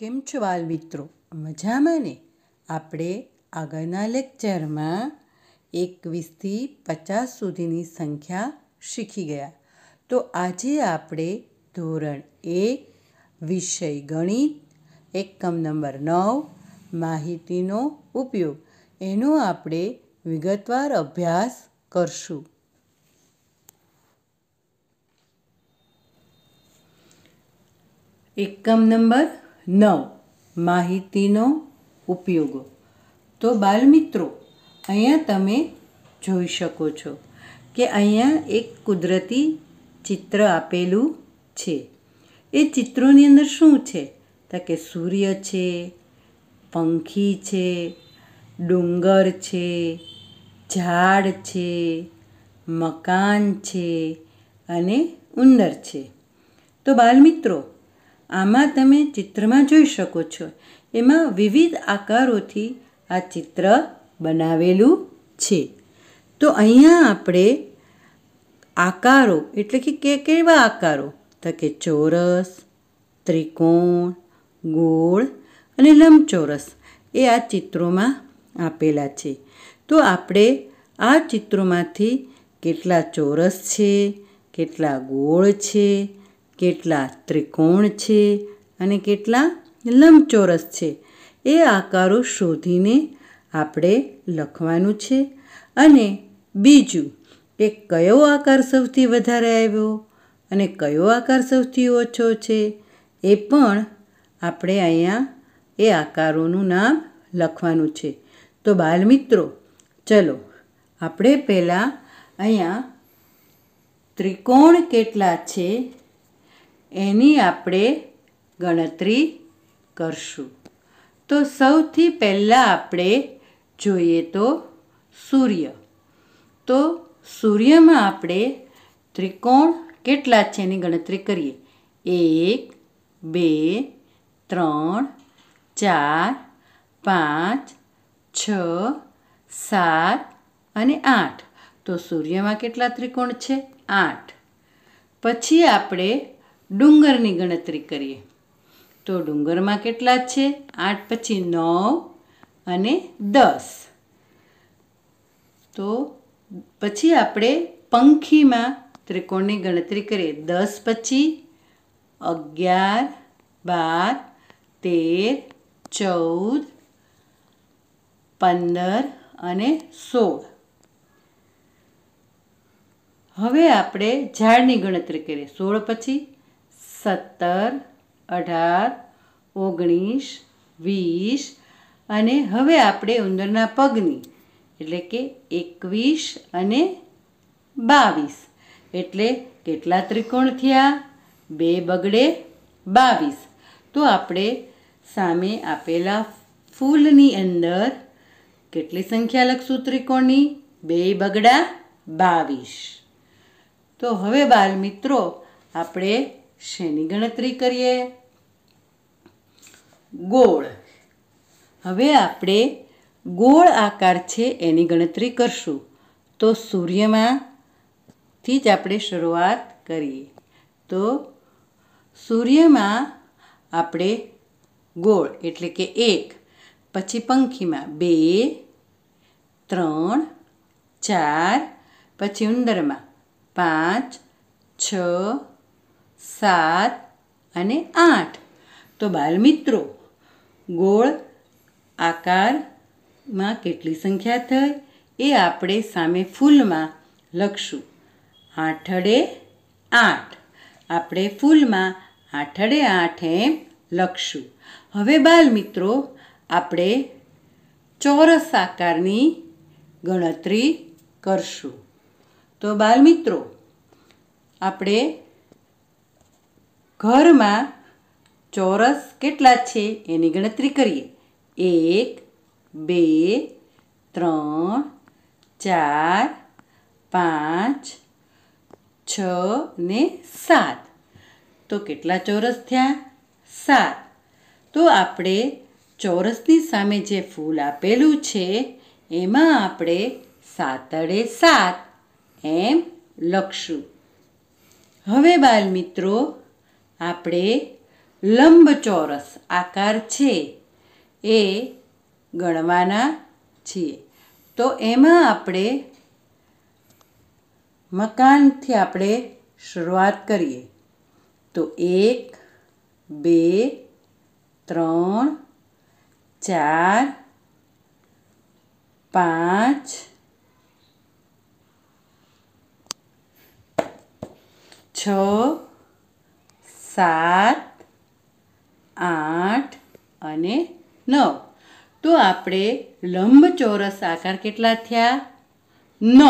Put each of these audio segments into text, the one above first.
કેમ છો બાલ મિત્રો મજામાં ને આપણે આગળના લેક્ચરમાં એકવીસથી પચાસ સુધીની સંખ્યા શીખી ગયા તો આજે આપણે ધોરણ એક વિષય ગણિત એકમ નંબર નવ માહિતીનો ઉપયોગ એનો આપણે વિગતવાર અભ્યાસ કરશું એકમ નંબર નવ માહિતીનો ઉપયોગ તો બાલમિત્રો અહીંયા તમે જોઈ શકો છો કે અહીંયા એક કુદરતી ચિત્ર આપેલું છે એ ચિત્રોની અંદર શું છે તો કે સૂર્ય છે પંખી છે ડુંગર છે ઝાડ છે મકાન છે અને ઉંદર છે તો બાલમિત્રો આમાં તમે ચિત્રમાં જોઈ શકો છો એમાં વિવિધ આકારોથી આ ચિત્ર બનાવેલું છે તો અહીંયા આપણે આકારો એટલે કે કે કેવા આકારો તો કે ચોરસ ત્રિકોણ ગોળ અને લંબચોરસ એ આ ચિત્રોમાં આપેલા છે તો આપણે આ ચિત્રોમાંથી કેટલા ચોરસ છે કેટલા ગોળ છે કેટલા ત્રિકોણ છે અને કેટલા લંબચોરસ છે એ આકારો શોધીને આપણે લખવાનું છે અને બીજું કે કયો આકાર સૌથી વધારે આવ્યો અને કયો આકાર સૌથી ઓછો છે એ પણ આપણે અહીંયા એ આકારોનું નામ લખવાનું છે તો બાલમિત્રો ચલો આપણે પહેલાં અહીંયા ત્રિકોણ કેટલા છે એની આપણે ગણતરી કરશું તો સૌથી પહેલાં આપણે જોઈએ તો સૂર્ય તો સૂર્યમાં આપણે ત્રિકોણ કેટલા છે એની ગણતરી કરીએ એક બે ત્રણ ચાર પાંચ છ સાત અને આઠ તો સૂર્યમાં કેટલા ત્રિકોણ છે આઠ પછી આપણે ડુંગરની ગણતરી કરીએ તો ડુંગરમાં કેટલા છે આઠ પછી નવ અને દસ તો પછી આપણે પંખીમાં ત્રિકોણની ગણતરી કરીએ દસ પછી અગિયાર બાર તેર ચૌદ પંદર અને સોળ હવે આપણે ઝાડની ગણતરી કરીએ સોળ પછી સત્તર અઢાર ઓગણીસ વીસ અને હવે આપણે ઉંદરના પગની એટલે કે એકવીસ અને બાવીસ એટલે કેટલા ત્રિકોણ થયા બે બગડે બાવીસ તો આપણે સામે આપેલા ફૂલની અંદર કેટલી સંખ્યા લખશું ત્રિકોણની બે બગડા બાવીસ તો હવે બાલ મિત્રો આપણે શેની ગણતરી કરીએ ગોળ હવે આપણે ગોળ આકાર છે એની ગણતરી કરશું તો સૂર્યમાંથી જ આપણે શરૂઆત કરીએ તો સૂર્યમાં આપણે ગોળ એટલે કે એક પછી પંખીમાં બે ત્રણ ચાર પછી ઉંદરમાં પાંચ છ સાત અને આઠ તો બાલમિત્રો ગોળ આકારમાં કેટલી સંખ્યા થઈ એ આપણે સામે ફૂલમાં લખશું આઠડે આઠ આપણે ફૂલમાં આઠડે આઠ એમ લખશું હવે બાલમિત્રો આપણે ચોરસ આકારની ગણતરી કરશું તો બાલમિત્રો આપણે ઘરમાં ચોરસ કેટલા છે એની ગણતરી કરીએ એક બે ત્રણ ચાર પાંચ છ ને સાત તો કેટલા ચોરસ થયા સાત તો આપણે ચોરસની સામે જે ફૂલ આપેલું છે એમાં આપણે સાતડે સાત એમ લખશું હવે બાલ મિત્રો આપણે લંબચોરસ આકાર છે એ ગણવાના છીએ તો એમાં આપણે મકાનથી આપણે શરૂઆત કરીએ તો એક બે ત્રણ ચાર પાંચ છ સાત આઠ અને નવ તો આપણે લંબચોરસ આકાર કેટલા થયા નવ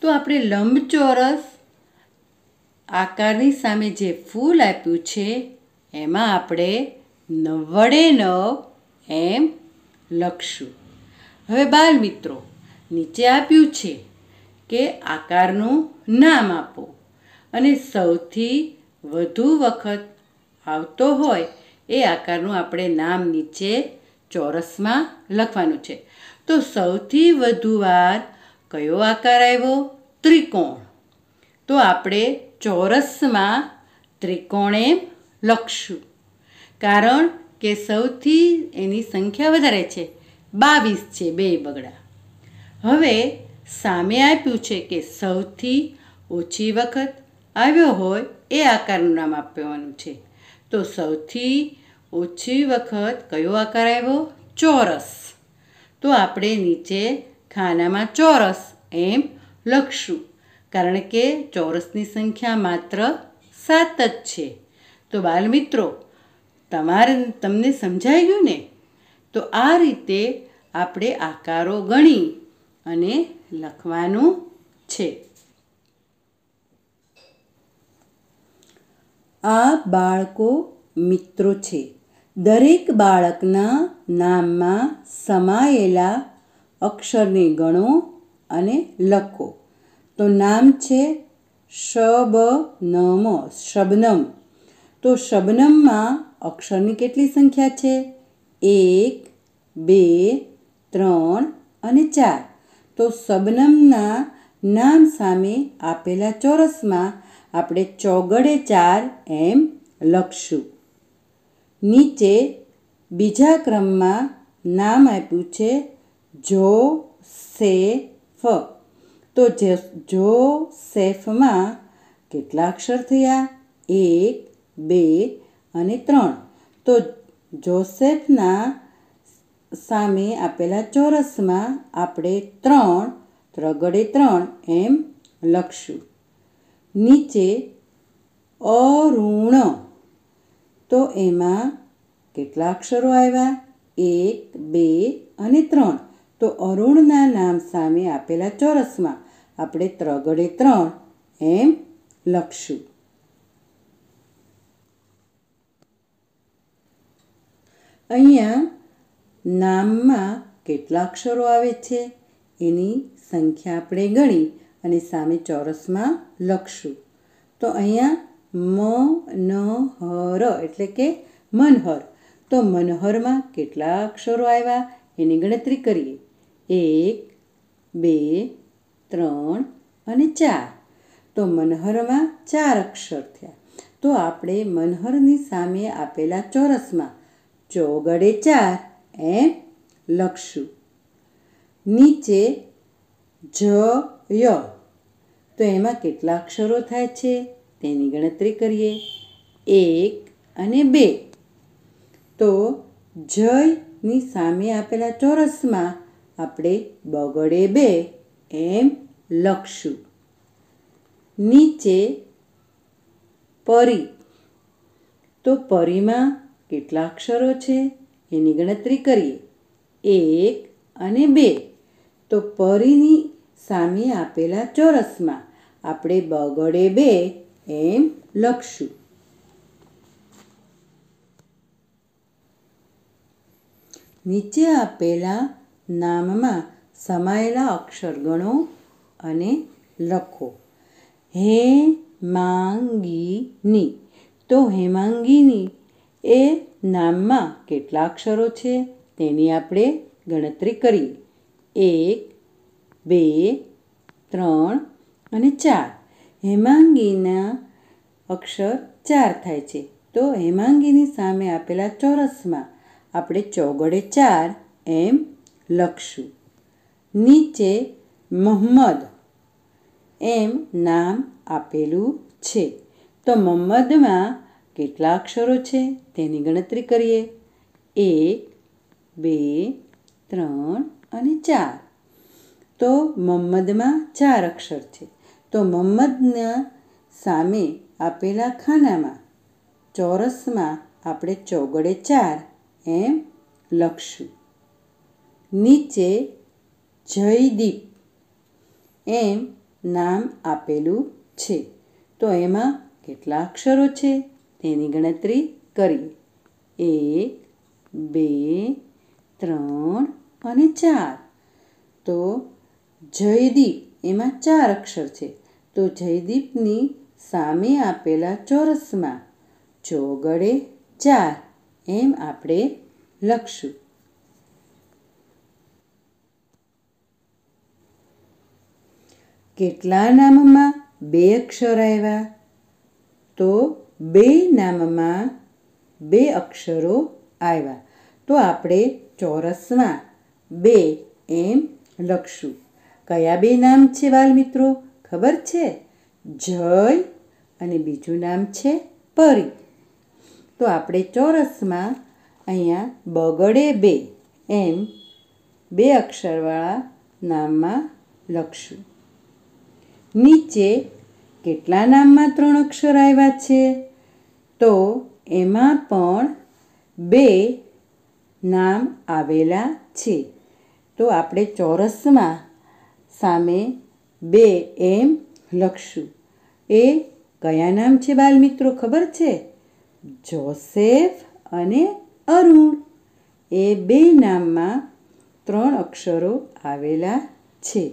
તો આપણે લંબચોરસ આકારની સામે જે ફૂલ આપ્યું છે એમાં આપણે નવ્વડે નવ એમ લખશું હવે બાળ મિત્રો નીચે આપ્યું છે કે આકારનું નામ આપો અને સૌથી વધુ વખત આવતો હોય એ આકારનું આપણે નામ નીચે ચોરસમાં લખવાનું છે તો સૌથી વધુ વાર કયો આકાર આવ્યો ત્રિકોણ તો આપણે ચોરસમાં ત્રિકોણે લખશું કારણ કે સૌથી એની સંખ્યા વધારે છે બાવીસ છે બે બગડા હવે સામે આપ્યું છે કે સૌથી ઓછી વખત આવ્યો હોય એ આકારનું નામ આપવાનું છે તો સૌથી ઓછી વખત કયો આકાર આવ્યો ચોરસ તો આપણે નીચે ખાનામાં ચોરસ એમ લખશું કારણ કે ચોરસની સંખ્યા માત્ર સાત જ છે તો બાલમિત્રો તમારે તમને સમજાઈ ગયું ને તો આ રીતે આપણે આકારો ગણી અને લખવાનું છે આ બાળકો મિત્રો છે દરેક બાળકના નામમાં સમાયેલા અક્ષરને ગણો અને લખો તો નામ છે શબ નમ શબનમ તો શબનમમાં અક્ષરની કેટલી સંખ્યા છે એક બે ત્રણ અને ચાર તો શબનમના નામ સામે આપેલા ચોરસમાં આપણે ચોગડે ચાર એમ લખશું નીચે બીજા ક્રમમાં નામ આપ્યું છે જો સેફ તો જો સેફમાં કેટલા અક્ષર થયા એક બે અને ત્રણ તો જોસેફના સામે આપેલા ચોરસમાં આપણે ત્રણ ત્રગડે ત્રણ એમ લખશું નીચે અરુણ તો એમાં કેટલા અક્ષરો આવ્યા એક બે અને ત્રણ તો અરુણના નામ સામે આપેલા ચોરસમાં આપણે ત્રગડે ત્રણ એમ લખશું અહીંયા નામમાં કેટલા અક્ષરો આવે છે એની સંખ્યા આપણે ગણી અને સામે ચોરસમાં લખશું તો અહીંયા મ મનહર એટલે કે મનહર તો મનહરમાં કેટલા અક્ષરો આવ્યા એની ગણતરી કરીએ એક બે ત્રણ અને ચાર તો મનહરમાં ચાર અક્ષર થયા તો આપણે મનહરની સામે આપેલા ચોરસમાં ચોગડે ચાર એમ લખશું નીચે જ ય તો એમાં કેટલા અક્ષરો થાય છે તેની ગણતરી કરીએ એક અને બે તો જયની સામે આપેલા ચોરસમાં આપણે બગડે બે એમ લખશું નીચે પરી તો પરીમાં કેટલા અક્ષરો છે એની ગણતરી કરીએ એક અને બે તો પરીની સામે આપેલા ચોરસમાં આપણે બગડે બે એમ લખશું નીચે આપેલા નામમાં સમાયેલા અક્ષર ગણો અને લખો હે માંગીની તો હેમાંગીની એ નામમાં કેટલા અક્ષરો છે તેની આપણે ગણતરી કરીએ એક બે ત્રણ અને ચાર હેમાંગીના અક્ષર ચાર થાય છે તો હેમાંગીની સામે આપેલા ચોરસમાં આપણે ચોગડે ચાર એમ લખશું નીચે મહમ્મદ એમ નામ આપેલું છે તો મહમ્મદમાં કેટલા અક્ષરો છે તેની ગણતરી કરીએ એક બે ત્રણ અને ચાર તો મમ્મદમાં ચાર અક્ષર છે તો મમ્મદના સામે આપેલા ખાનામાં ચોરસમાં આપણે ચોગડે ચાર એમ લખશું નીચે જયદીપ એમ નામ આપેલું છે તો એમાં કેટલા અક્ષરો છે તેની ગણતરી કરીએ એક બે ત્રણ અને ચાર તો જયદીપ એમાં ચાર અક્ષર છે તો જયદીપની સામે આપેલા ચોરસમાં જો ગળે ચાર એમ આપણે લખશું કેટલા નામમાં બે અક્ષર આવ્યા તો બે નામમાં બે અક્ષરો આવ્યા તો આપણે ચોરસમાં બે એમ લખશું કયા બે નામ છે બાલ મિત્રો ખબર છે જય અને બીજું નામ છે પરી તો આપણે ચોરસમાં અહીંયા બગડે બે એમ બે અક્ષરવાળા નામમાં લખશું નીચે કેટલા નામમાં ત્રણ અક્ષર આવ્યા છે તો એમાં પણ બે નામ આવેલા છે તો આપણે ચોરસમાં સામે બે એમ લખશું એ કયા નામ છે બાલમિત્રો ખબર છે જોસેફ અને અરુણ એ બે નામમાં ત્રણ અક્ષરો આવેલા છે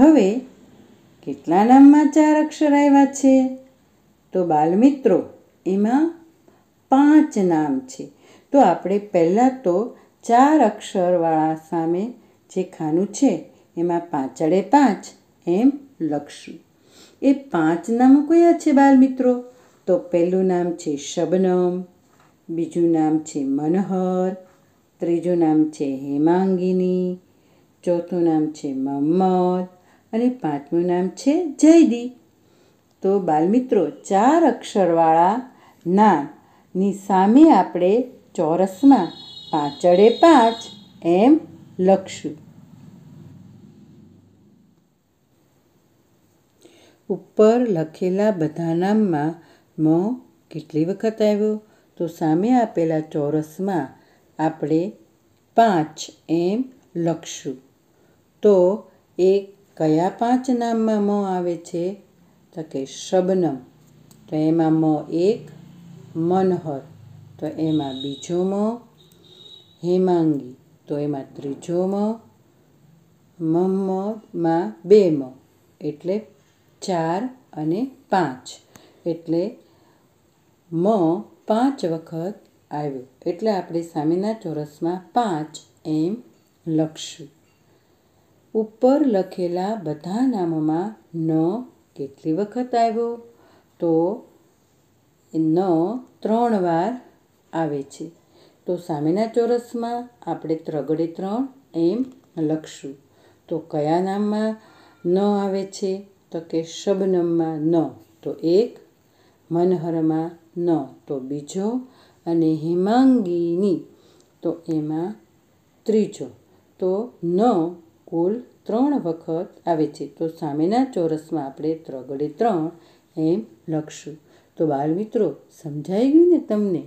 હવે કેટલા નામમાં ચાર અક્ષર આવ્યા છે તો બાલમિત્રો એમાં પાંચ નામ છે તો આપણે પહેલાં તો ચાર અક્ષરવાળા સામે જે ખાનું છે એમાં પાંચડે પાંચ એમ લખશું એ પાંચ નામો કયા છે બાળ મિત્રો તો પહેલું નામ છે શબનમ બીજું નામ છે મનહર ત્રીજું નામ છે હેમાંગીની ચોથું નામ છે મમ્મદ અને પાંચમું નામ છે જયદી તો બાલમિત્રો ચાર અક્ષરવાળા નામની સામે આપણે ચોરસમાં પાંચડે પાંચ એમ લખશું ઉપર લખેલા બધા નામમાં મ કેટલી વખત આવ્યો તો સામે આપેલા ચોરસમાં આપણે પાંચ એમ લખશું તો એ કયા પાંચ નામમાં મ આવે છે તો કે શબનમ તો એમાં મ એક મનહર તો એમાં બીજો મ હેમાંગી તો એમાં ત્રીજો મ મહમ્મદમાં બે મ એટલે ચાર અને પાંચ એટલે મ પાંચ વખત આવ્યો એટલે આપણે સામેના ચોરસમાં પાંચ એમ લખશું ઉપર લખેલા બધા નામોમાં ન કેટલી વખત આવ્યો તો ન ત્રણ વાર આવે છે તો સામેના ચોરસમાં આપણે ત્રગડે ત્રણ એમ લખશું તો કયા નામમાં ન આવે છે તો કે શબનમમાં ન તો એક મનહરમાં ન તો બીજો અને હિમાંગીની તો એમાં ત્રીજો તો ન કુલ ત્રણ વખત આવે છે તો સામેના ચોરસમાં આપણે ત્રગડે ત્રણ એમ લખશું તો બાળમિત્રો સમજાઈ ગયું ને તમને